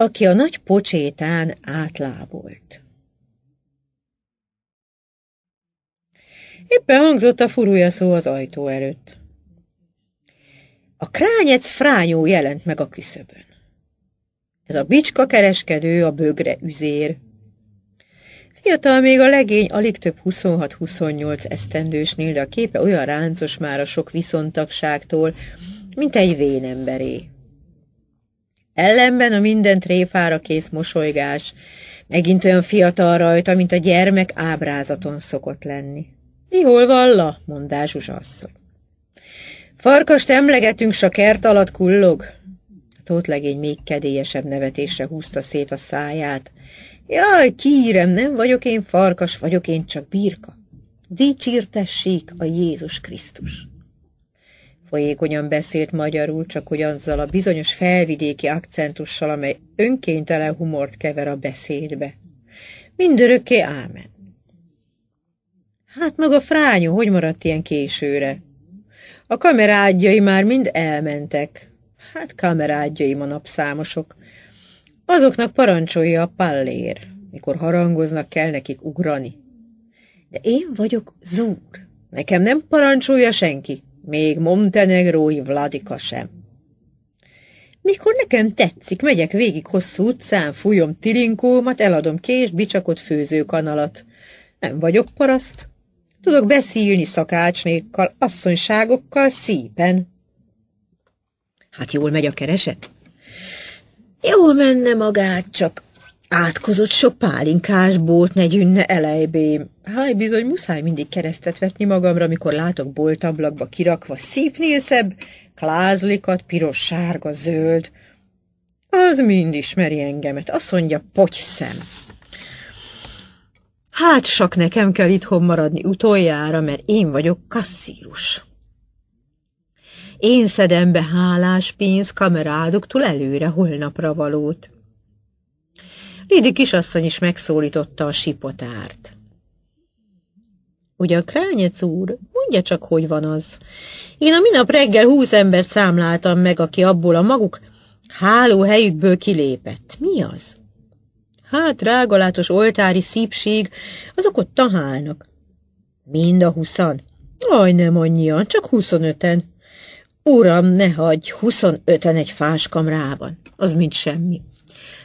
aki a nagy pocsétán átlábolt. Éppen hangzott a furúja szó az ajtó előtt. A krányec frányó jelent meg a küszöbön. Ez a bicska kereskedő, a bögre üzér. Fiatal még a legény, alig több 26-28 esztendősnél, de a képe olyan ráncos már a sok viszontagságtól, mint egy vénemberé. emberé. Ellenben a minden tréfára kész mosolygás, megint olyan fiatal rajta, mint a gyermek ábrázaton szokott lenni. Jól valla, mondásos asszony. Farkast emlegetünk, s a kert alatt kullog. A tótlegény még kedélyesebb nevetésre húzta szét a száját. Jaj, kírem, nem vagyok én farkas, vagyok én csak birka. Dicsértessék a Jézus Krisztus! folyékonyan beszélt magyarul, csak hogy azzal a bizonyos felvidéki akcentussal, amely önkéntelen humort kever a beszédbe. Mindörökké ámen. Hát maga frányó, hogy maradt ilyen későre? A kamerádjai már mind elmentek. Hát kamerádjai a napszámosok. Azoknak parancsolja a pallér, mikor harangoznak kell nekik ugrani. De én vagyok zúr, nekem nem parancsolja senki még montenegrói Vladika sem. Mikor nekem tetszik, megyek végig hosszú utcán, fújom tilinkómat, eladom kést, bicsakot, főzőkanalat. Nem vagyok paraszt. Tudok beszélni szakácsnékkal, asszonyságokkal, szépen. Hát jól megy a kereset? Jól menne magát, csak Átkozott sok pálinkás bolt ne gyűnne elejbé. Háj, bizony, muszáj mindig keresztet vetni magamra, mikor látok boltablakba kirakva szebb klázlikat, piros, sárga, zöld. Az mind ismeri engemet, azt mondja, pogyszem. Hát csak nekem kell itthon maradni utoljára, mert én vagyok kasszírus. Én szedem be hálás pénz kamerádoktól előre holnapra valót. Lidi kisasszony is megszólította a sipotárt. a Krányec úr, mondja csak, hogy van az. Én a minap reggel húsz embert számláltam meg, aki abból a maguk hálóhelyükből kilépett. Mi az? Hát, rágalátos oltári szípség, azok ott tahálnak. Mind a huszan? Aj, nem annyian, csak huszonöten. Uram, ne hagyj, huszonöten egy fáskamrában, az mind semmi.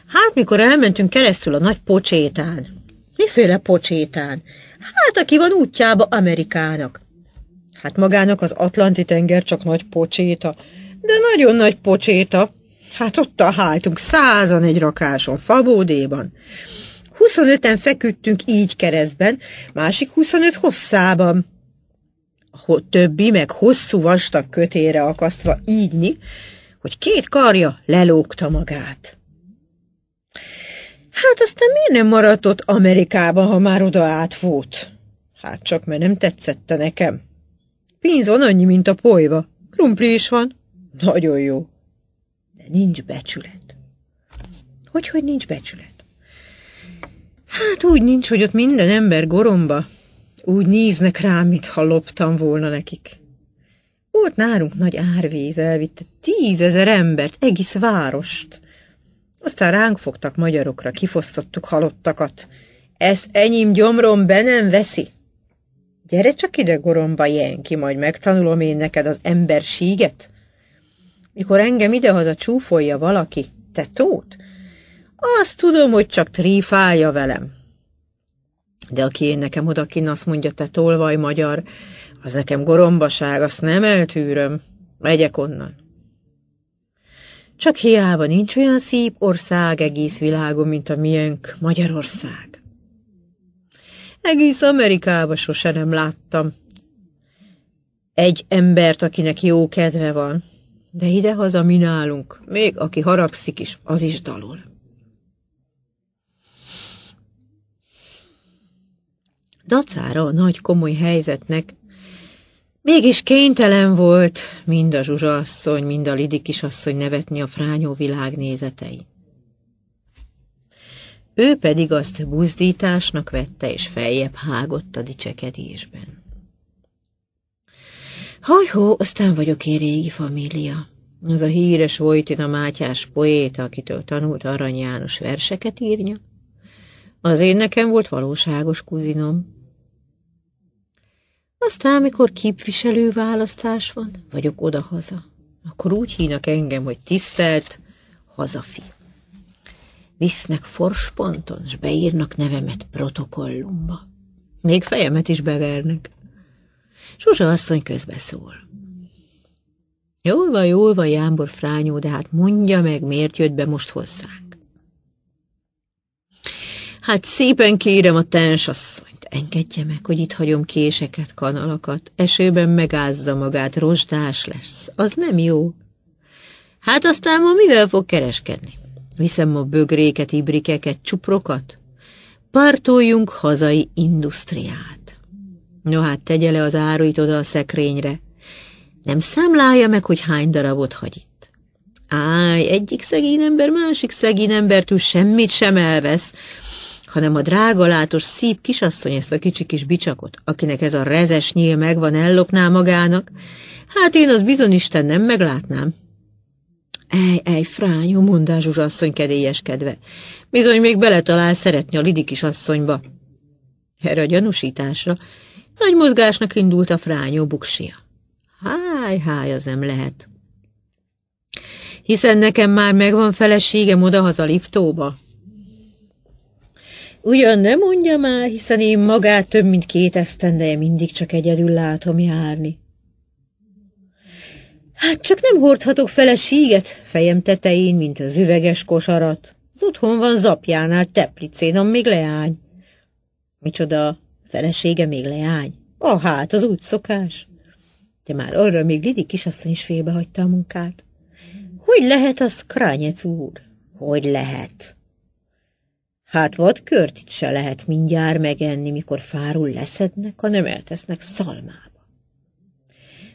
Hát, mikor elmentünk keresztül a nagy pocsétán. Miféle pocsétán? Hát, aki van útjába Amerikának. Hát magának az Atlanti-tenger csak nagy pocséta, de nagyon nagy pocséta. Hát ott a hájtunk százan egy rakáson, fabódéban. 25-en feküdtünk így keresztben, másik 25 hosszában. A többi meg hosszú vastag kötére akasztva ígyni, hogy két karja lelógta magát. Hát aztán miért nem maradt ott Amerikában, ha már oda átfut? Hát csak mert nem tetszette nekem. Pénz van annyi, mint a polyva. Krumpli is van. Nagyon jó. De nincs becsület. Hogy, hogy nincs becsület? Hát úgy nincs, hogy ott minden ember goromba. Úgy néznek rám, mintha loptam volna nekik. Volt nálunk nagy árvíz, elvitte tízezer embert, egész várost. Aztán ránk fogtak magyarokra, kifosztottuk halottakat. Ezt enyém gyomrom be nem veszi. Gyere csak ide, goromba, jenki, majd megtanulom én neked az emberséget. Mikor engem idehaza csúfolja valaki, te tót, azt tudom, hogy csak trífálja velem. De aki én nekem odakin azt mondja, te tolvaj magyar, az nekem gorombaság, azt nem eltűröm. Megyek onnan. Csak hiába nincs olyan szép ország egész világon, mint a miénk Magyarország. Egész Amerikába sose nem láttam. Egy embert, akinek jó kedve van, de idehaza mi nálunk, még aki haragszik is, az is dalol. Dacára a nagy komoly helyzetnek Mégis kénytelen volt mind a Zsuzsa asszony, mind a Lidi kisasszony nevetni a frányó világnézetei. Ő pedig azt buzdításnak vette, és feljebb hágott a dicsekedésben. Hajhó, aztán vagyok én régi família. Az a híres Vojtina Mátyás poéta, akitől tanult Arany János verseket írnya. Az én nekem volt valóságos kuzinom, aztán, képviselő választás van, vagyok odahaza, akkor úgy hívnak engem, hogy tisztelt hazafi. Visznek forsponton, és beírnak nevemet protokollumba. Még fejemet is bevernek. Zsuzsa asszony közbeszól. Jól van, jól van, Jámbor frányó, de hát mondja meg, miért jött be most hozzánk. Hát szépen kérem a tensasszony. Engedje meg, hogy itt hagyom késeket, kanalakat, esőben megázza magát, rozsdás lesz. Az nem jó. Hát aztán ma mivel fog kereskedni? Viszem a bögréket, ibrikeket, csuprokat? Partoljunk hazai industriát. No hát tegye le az áruit oda a szekrényre. Nem számlálja meg, hogy hány darabot hagy itt. Áj, egyik szegény ember, másik szegény embertől semmit sem elvesz, hanem a látos szép kisasszony ezt a kicsi kis bicsakot, akinek ez a rezes nyíl megvan, ellopná magának, hát én az bizonyisten nem meglátnám. Ej, ej, frányó, mondá asszony kedélyeskedve. Bizony még beletalál szeretni a Lidi kisasszonyba. Erre a gyanúsításra nagy mozgásnak indult a frányó buksia. Háj, háj, az nem lehet. Hiszen nekem már megvan feleségem odahaza Liptóba. Ugyan nem mondja már, hiszen én magát több mint két esztendeje mindig csak egyedül látom járni. Hát csak nem hordhatok feleséget fejem tetején, mint az üveges kosarat. Az otthon van zapjánál, teplicén, még leány. Micsoda, felesége még leány? Ah, hát, az úgy szokás. De már arra még Lidi kisasszony is félbehagyta a munkát. Hogy lehet az, Krányec úr? Hogy lehet? Hát itt se lehet mindjárt megenni, mikor fárul leszednek, ha nem eltesznek szalmába.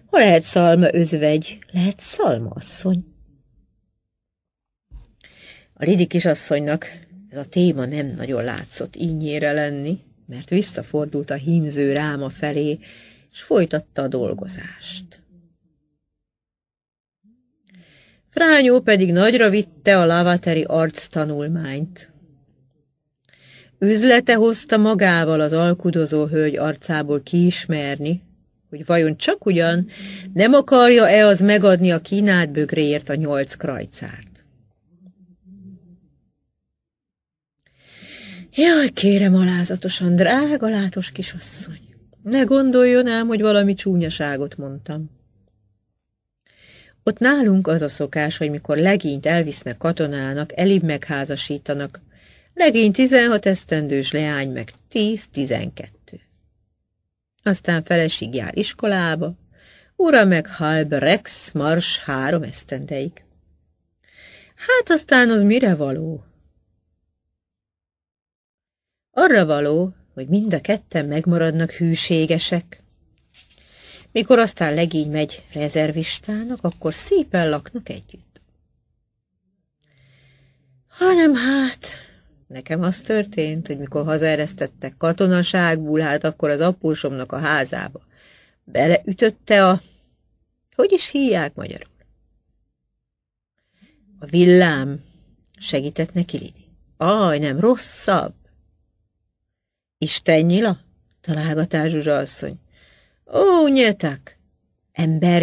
Ha lehet szalma özvegy, lehet szalma asszony. A Lidi kisasszonynak ez a téma nem nagyon látszott ínyére lenni, mert visszafordult a hímző ráma felé, és folytatta a dolgozást. Frányó pedig nagyra vitte a lavateri arc tanulmányt, Üzlete hozta magával az alkudozó hölgy arcából kiismerni, hogy vajon csak ugyan nem akarja-e az megadni a kínált bögréért a nyolc krajcárt. Jaj, kérem alázatosan, drága látos kisasszony, ne gondoljon ám, hogy valami csúnyaságot mondtam. Ott nálunk az a szokás, hogy mikor legényt elvisznek katonának, elébb megházasítanak, legény 16 esztendős leány, meg 10-12. Aztán feleség jár iskolába, ura meg halb rex mars három esztendeig. Hát aztán az mire való? Arra való, hogy mind a ketten megmaradnak hűségesek. Mikor aztán legény megy rezervistának, akkor szépen laknak együtt. Hanem hát, Nekem az történt, hogy mikor hazaeresztettek katonaságból, hát akkor az apósomnak a házába. Beleütötte a... Hogy is hívják magyarul? A villám segített neki Lidi. Aj, nem, rosszabb. Isten nyila? Találgatá Zsuzsa asszony. Ó, nyetek!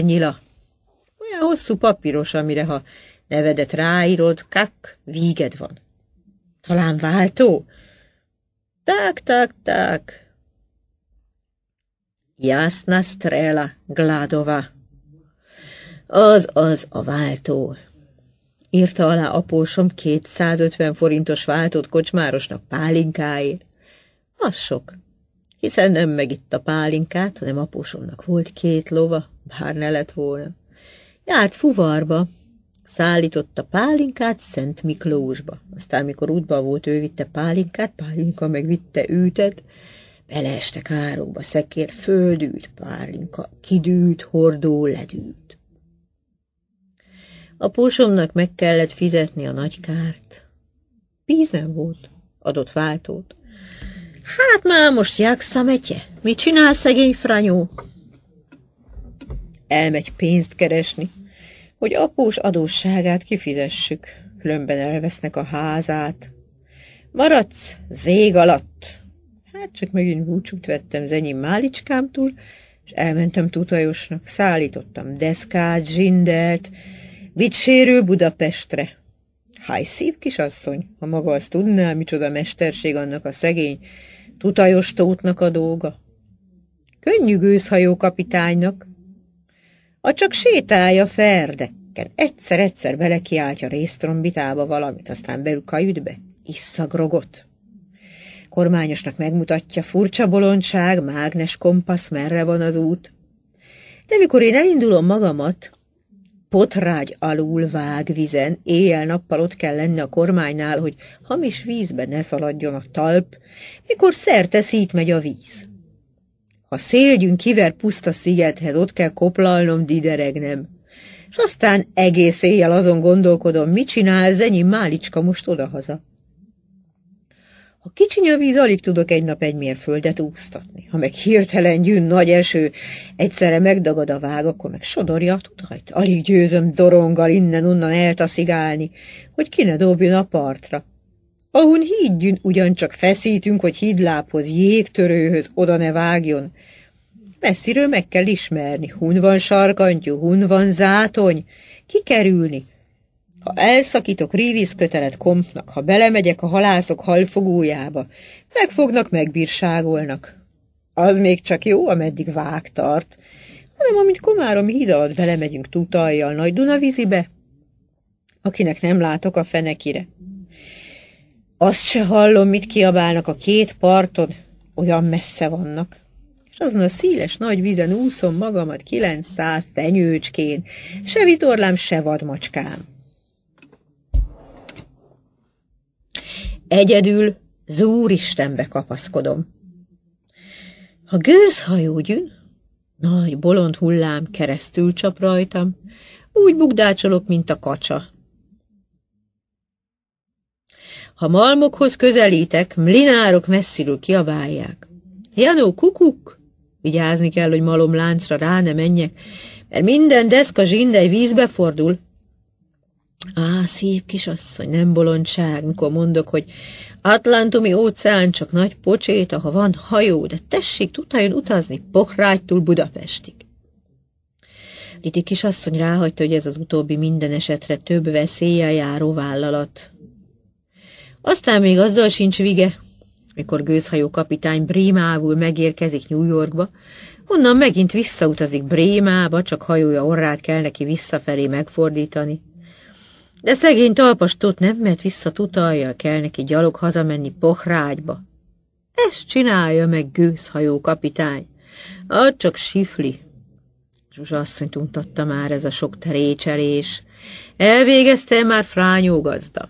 nyila! Olyan hosszú papíros, amire ha nevedet ráírod, kak, víged van. Talán váltó? Tak, tak, tak. Jasna Strela Gládova. Az az a váltó. Írta alá apósom 250 forintos váltót kocsmárosnak pálinkáért. Az sok, hiszen nem megitt a pálinkát, hanem apósomnak volt két lova, bár ne lett volna. Járt fuvarba, szállította pálinkát Szent Miklósba. Aztán, mikor útban volt, ő vitte pálinkát, pálinka meg vitte őtet, beleeste árokba, szekér, földült, pálinka, kidűt, hordó, ledűlt. A pósomnak meg kellett fizetni a nagykárt. Pízen volt, adott váltót. Hát már most metje, mit csinál szegény franyó? Elmegy pénzt keresni hogy após adósságát kifizessük, különben elvesznek a házát. Maradsz zég alatt! Hát csak megint búcsút vettem zenyi málicskámtól, és elmentem tutajosnak, szállítottam deszkát, zsindelt, vicsérő Budapestre. Háj szív kisasszony, ha maga azt tudná, micsoda mesterség annak a szegény, tutajos tótnak a dolga. Könnyű gőzhajó kapitánynak, ha csak sétálja ferdekken, egyszer-egyszer belekiáltja résztrombitába valamit, aztán belül kajütbe, issza grogot. Kormányosnak megmutatja, furcsa bolondság, mágnes kompasz merre van az út. De mikor én elindulom magamat, potrágy alul vág vizen, éjjel-nappal ott kell lenni a kormánynál, hogy hamis vízbe ne szaladjon a talp, mikor szerte szít megy a víz. Ha szélgyünk kiver puszta szigethez, ott kell koplalnom, dideregnem. És aztán egész éjjel azon gondolkodom, mit csinál Zenyi Málicska most odahaza. A kicsiny a víz, alig tudok egy nap egy mérföldet úsztatni. Ha meg hirtelen gyűn nagy eső, egyszerre megdagad a vág, akkor meg sodorja a tudhajt. Alig győzöm doronggal innen-onnan eltaszigálni, hogy ki ne dobjon a partra ahun hídjün ugyancsak feszítünk, hogy hídlábhoz, jégtörőhöz oda ne vágjon. Messziről meg kell ismerni, hun van sarkantyú, hun van zátony, kikerülni. Ha elszakítok Rivis kötelet kompnak, ha belemegyek a halászok halfogójába, megfognak, megbírságolnak. Az még csak jó, ameddig vág tart, hanem amint Komárom híd alatt belemegyünk tutajjal Nagy-Dunavízibe, akinek nem látok a fenekire azt se hallom, mit kiabálnak a két parton, olyan messze vannak. És azon a széles nagy vízen úszom magamat kilenc szál fenyőcskén, se vitorlám, se vadmacskám. Egyedül zúristenbe kapaszkodom. A gőzhajó gyűn, nagy bolond hullám keresztül csap rajtam, úgy bukdácsolok, mint a kacsa, ha malmokhoz közelítek, mlinárok messziről kiabálják. Janó, kukuk! Vigyázni kell, hogy malom láncra rá ne menjek, mert minden deszka zsindej vízbe fordul. Á, szép kisasszony, nem bolondság, mikor mondok, hogy Atlantumi óceán csak nagy pocsét ha van hajó, de tessék, tudjon utazni Pokrágytól Budapestig. Liti kisasszony ráhagyta, hogy ez az utóbbi minden esetre több veszélye járó vállalat. Aztán még azzal sincs vige, mikor gőzhajó kapitány Brémávul megérkezik New Yorkba, onnan megint visszautazik Brémába, csak hajója orrát kell neki visszafelé megfordítani. De szegény talpastót nem mert vissza kell neki gyalog hazamenni Pohrágyba. Ezt csinálja meg gőzhajó kapitány. Ad csak sifli. Zsuzsa asszonyt untatta már ez a sok terécselés. Elvégezte már frányó gazda.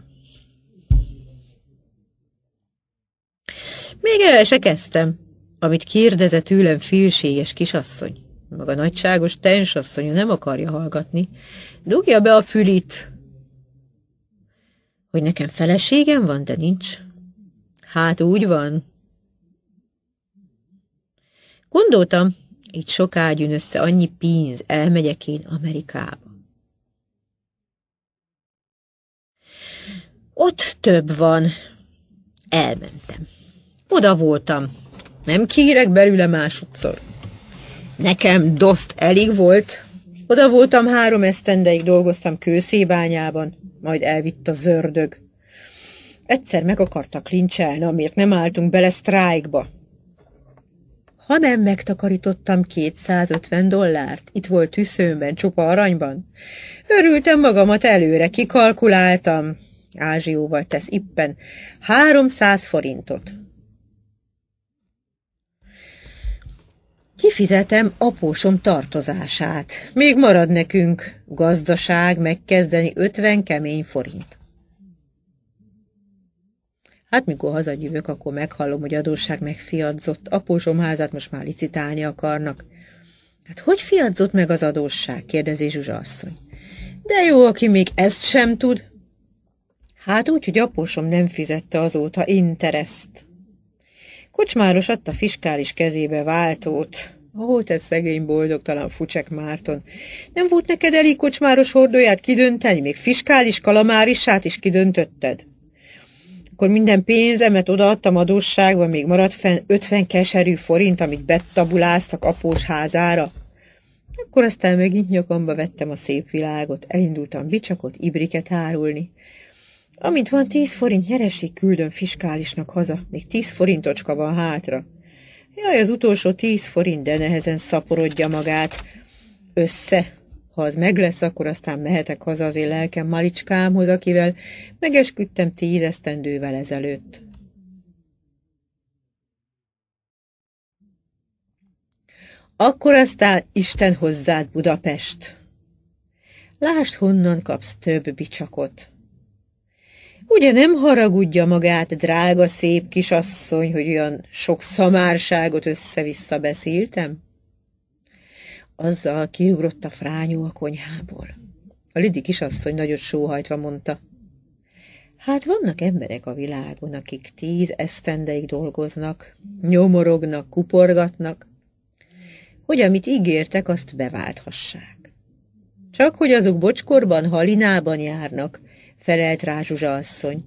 Még el se kezdtem, amit kérdeze tőlem félséges kisasszony. Maga nagyságos tensasszony nem akarja hallgatni. Dugja be a fülit! Hogy nekem feleségem van, de nincs. Hát úgy van. Gondoltam, itt soká gyűn össze annyi pénz, elmegyek én Amerikába. Ott több van. Elmentem. Oda voltam. Nem kérek belőle másodszor. Nekem doszt elég volt. Oda voltam három esztendeig, dolgoztam kőszébányában, majd elvitt a zördög. Egyszer meg akartak lincselni, amiért nem álltunk bele sztrájkba. Ha nem megtakarítottam 250 dollárt, itt volt tűzőmben, csupa aranyban. Örültem magamat előre, kikalkuláltam. Ázsióval tesz ippen 300 forintot. Kifizetem apósom tartozását. Még marad nekünk gazdaság megkezdeni 50 kemény forint. Hát mikor hazagyűvök, akkor meghallom, hogy adósság megfiadzott. Apósom házát most már licitálni akarnak. Hát hogy fiadzott meg az adósság? kérdezi Zsuzsa asszony. De jó, aki még ezt sem tud. Hát úgy, hogy apósom nem fizette azóta intereszt. Kocsmáros adta fiskális kezébe váltót. Ó, te szegény boldogtalan Fucsek Márton! Nem volt neked elég kocsmáros hordóját kidönteni, még fiskális kalamárisát is kidöntötted? Akkor minden pénzemet odaadtam adósságba, még maradt fenn ötven keserű forint, amit bettabuláztak após házára. Akkor aztán megint nyakamba vettem a szép világot, elindultam bicsakot, ibriket árulni. Amint van tíz forint nyereség, küldöm fiskálisnak haza, még tíz forintocska van hátra. Jaj, az utolsó tíz forint, de nehezen szaporodja magát. Össze, ha az meg lesz, akkor aztán mehetek haza az én lelkem Malicskámhoz, akivel megesküdtem esztendővel ezelőtt. Akkor aztán Isten hozzád Budapest. Lásd, honnan kapsz több bicsakot. Ugye nem haragudja magát, drága szép kisasszony, hogy olyan sok szamárságot össze-vissza beszéltem? Azzal kiugrott a frányó a konyhából. A Lidi kisasszony nagyot sóhajtva mondta. Hát vannak emberek a világon, akik tíz esztendeig dolgoznak, nyomorognak, kuporgatnak, hogy amit ígértek, azt beválthassák. Csak hogy azok bocskorban, halinában járnak, felelt rá Zsuzsa asszony.